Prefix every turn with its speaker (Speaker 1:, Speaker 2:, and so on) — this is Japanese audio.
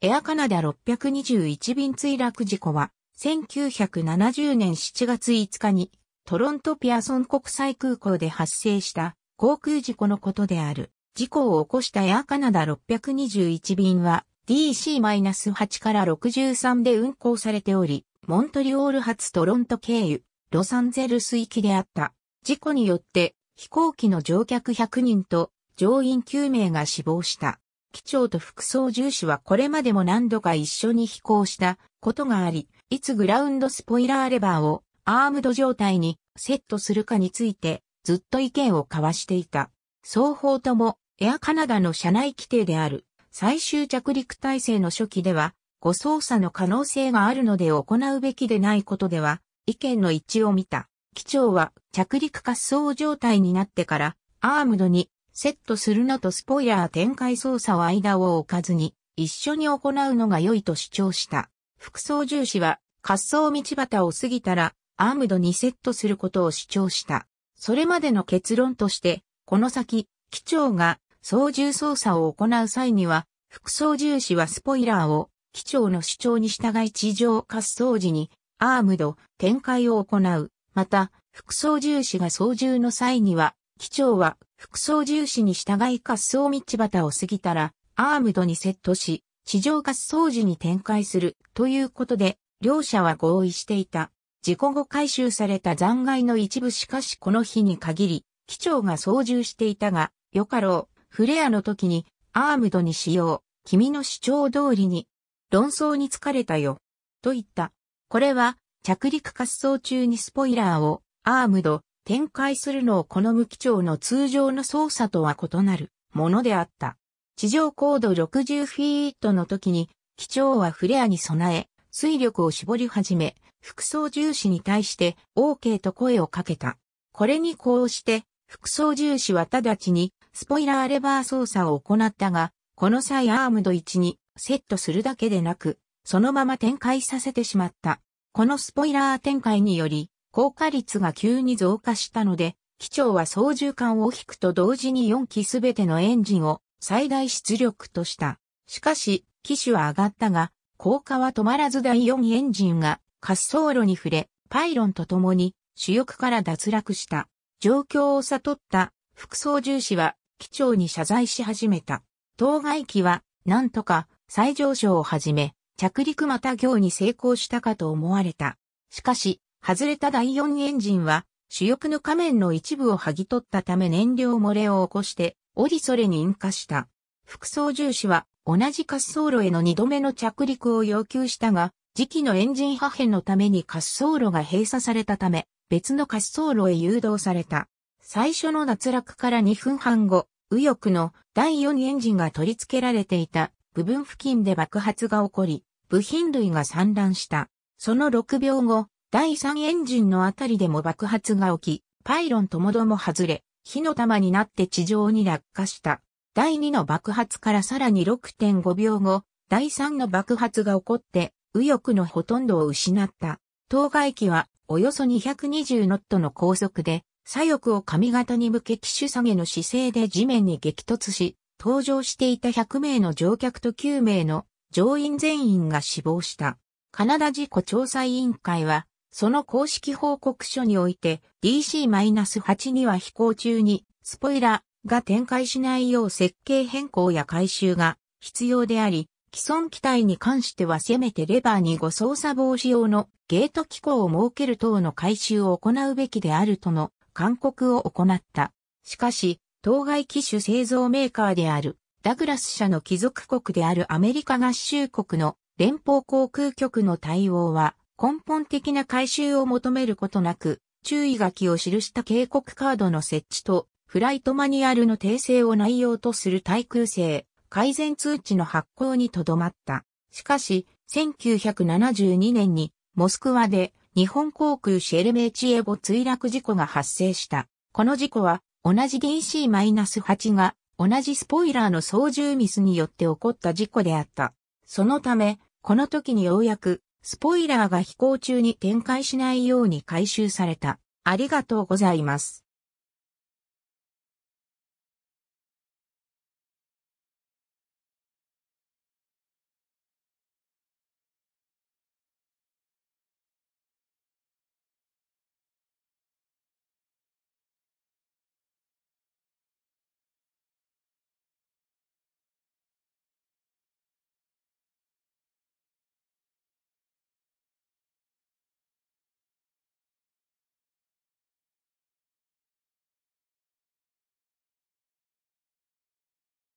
Speaker 1: エアカナダ621便墜落事故は、1970年7月5日に、トロントピアソン国際空港で発生した航空事故のことである。事故を起こしたエアカナダ621便は、DC-8 から63で運航されており、モントリオール発トロント経由、ロサンゼルス行きであった。事故によって、飛行機の乗客100人と乗員9名が死亡した。機長と副操縦士はこれまでも何度か一緒に飛行したことがあり、いつグラウンドスポイラーレバーをアームド状態にセットするかについてずっと意見を交わしていた。双方ともエアカナダの社内規定である最終着陸体制の初期では誤操作の可能性があるので行うべきでないことでは意見の一致を見た。機長は着陸滑走状態になってからアームドにセットするのとスポイラー展開操作は間を置かずに一緒に行うのが良いと主張した。副操縦士は滑走道端を過ぎたらアームドにセットすることを主張した。それまでの結論として、この先、機長が操縦操作を行う際には、副操縦士はスポイラーを機長の主張に従い地上滑走時にアームド展開を行う。また、副操縦士が操縦の際には、機長は副操縦士に従い滑走道端を過ぎたら、アームドにセットし、地上滑走時に展開するということで、両者は合意していた。事故後回収された残骸の一部しかしこの日に限り、機長が操縦していたが、よかろう、フレアの時に、アームドにしよう、君の主張通りに、論争に疲れたよ、と言った。これは、着陸滑走中にスポイラーを、アームド、展開するのを好む機調の通常の操作とは異なるものであった。地上高度60フィートの時に、機調はフレアに備え、水力を絞り始め、副操縦士に対して OK と声をかけた。これにこうして、副操縦士は直ちにスポイラーレバー操作を行ったが、この際アームド1にセットするだけでなく、そのまま展開させてしまった。このスポイラー展開により、高下率が急に増加したので、機長は操縦桿を引くと同時に4機すべてのエンジンを最大出力とした。しかし、機種は上がったが、高架は止まらず第4エンジンが滑走路に触れ、パイロンと共に主翼から脱落した。状況を悟った副操縦士は機長に謝罪し始めた。当該機はなんとか再上昇をはじめ着陸また行に成功したかと思われた。しかし、外れた第4エンジンは、主翼の仮面の一部を剥ぎ取ったため燃料漏れを起こして、折りそれに引火した。副操縦士は、同じ滑走路への2度目の着陸を要求したが、時期のエンジン破片のために滑走路が閉鎖されたため、別の滑走路へ誘導された。最初の脱落から2分半後、右翼の第4エンジンが取り付けられていた部分付近で爆発が起こり、部品類が散乱した。その6秒後、第3エンジンのあたりでも爆発が起き、パイロンともども外れ、火の玉になって地上に落下した。第2の爆発からさらに6.5秒後、第3の爆発が起こって、右翼のほとんどを失った。当該機は、およそ220ノットの高速で、左翼を髪型に向け機種下げの姿勢で地面に激突し、搭乗していた100名の乗客と9名の乗員全員が死亡した。カナダ事故調査委員会は、その公式報告書において DC-8 には飛行中にスポイラーが展開しないよう設計変更や改修が必要であり、既存機体に関してはせめてレバーに誤操作防止用のゲート機構を設ける等の改修を行うべきであるとの勧告を行った。しかし、当該機種製造メーカーであるダグラス社の貴族国であるアメリカ合衆国の連邦航空局の対応は根本的な改修を求めることなく、注意書きを記した警告カードの設置と、フライトマニュアルの訂正を内容とする対空性、改善通知の発行にとどまった。しかし、1972年に、モスクワで、日本航空シェルメーチエボ墜落事故が発生した。この事故は、同じ DC-8 が、同じスポイラーの操縦ミスによって起こった事故であった。そのため、この時にようやく、スポイラーが飛行中に展開しないように回収された。ありがとうございます。